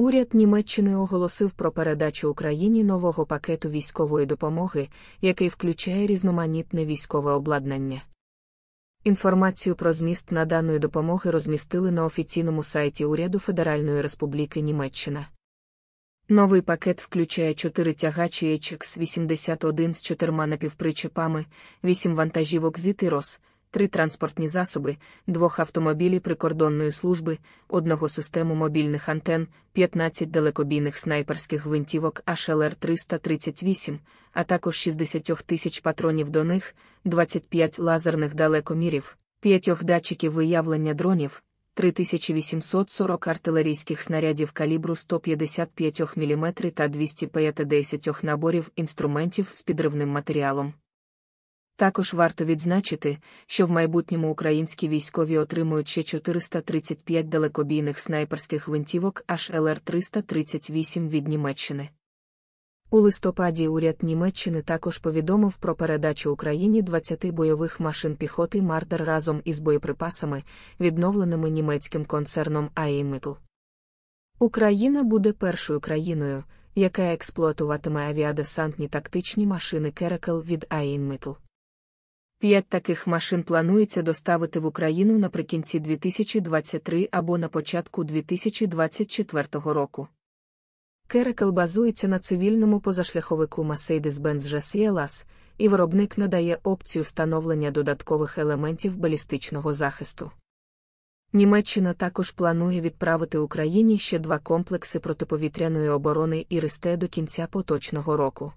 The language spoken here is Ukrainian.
Уряд Німеччини оголосив про передачу Україні нового пакету військової допомоги, який включає різноманітне військове обладнання. Інформацію про зміст наданої допомоги розмістили на офіційному сайті уряду Федеральної Республіки Німеччина. Новий пакет включає 4 тягачі HX81 з чотирма напівпричепами, 8 вантажівок «Зіт» і три транспортні засоби, двох автомобілів прикордонної служби, одного систему мобільних антен, 15 далекобійних снайперських гвинтівок hlr 338, а також 60 тисяч патронів до них, 25 лазерних далекомірів, 5 датчиків виявлення дронів. 3840 артилерійських снарядів калібру 155 мм та 250 наборів інструментів з підривним матеріалом. Також варто відзначити, що в майбутньому українські військові отримують ще 435 далекобійних снайперських гвинтівок hlr 338 від Німеччини. У листопаді уряд Німеччини також повідомив про передачу Україні 20 бойових машин піхоти Мардер разом із боєприпасами, відновленими німецьким концерном «Аїмитл». Україна буде першою країною, яка експлуатуватиме авіадесантні тактичні машини Керекел від «Аїмитл». П'ять таких машин планується доставити в Україну наприкінці 2023 або на початку 2024 року. Керекл базується на цивільному позашляховику Mercedes-Benz GSLAS, і виробник надає опцію встановлення додаткових елементів балістичного захисту. Німеччина також планує відправити Україні ще два комплекси протиповітряної оборони Іристе до кінця поточного року.